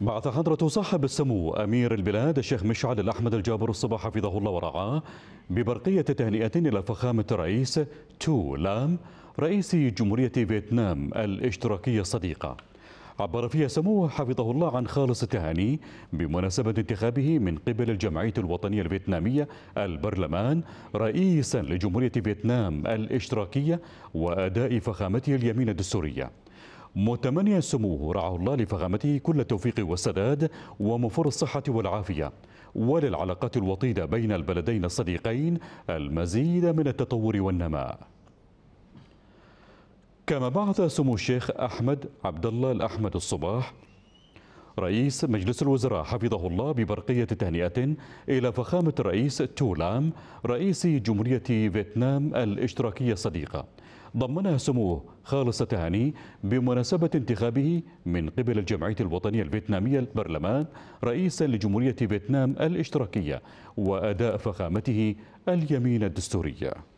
بعث حضرة صاحب السمو أمير البلاد الشيخ مشعل الأحمد الجابر الصباح حفظه الله ورعاه ببرقية تهنئة إلى فخامة الرئيس تو لام رئيس جمهورية فيتنام الاشتراكية الصديقة عبر فيها سموه حفظه الله عن خالص التهاني بمناسبة انتخابه من قبل الجمعية الوطنية الفيتنامية البرلمان رئيسا لجمهورية فيتنام الاشتراكية وأداء فخامته اليمين الدستورية متمنيا سموه رعاه الله لفخامته كل التوفيق والسداد ومفر الصحة والعافية وللعلاقات الوطيدة بين البلدين الصديقين المزيد من التطور والنماء كما بعث سمو الشيخ أحمد عبد الله الأحمد الصباح رئيس مجلس الوزراء حفظه الله ببرقية تهنئة إلى فخامة الرئيس تولام رئيس جمهورية فيتنام الاشتراكية الصديقة ضمنها سموه خالص التهاني بمناسبة انتخابه من قبل الجمعية الوطنية الفيتنامية البرلمان رئيسا لجمهورية فيتنام الاشتراكية وأداء فخامته اليمين الدستورية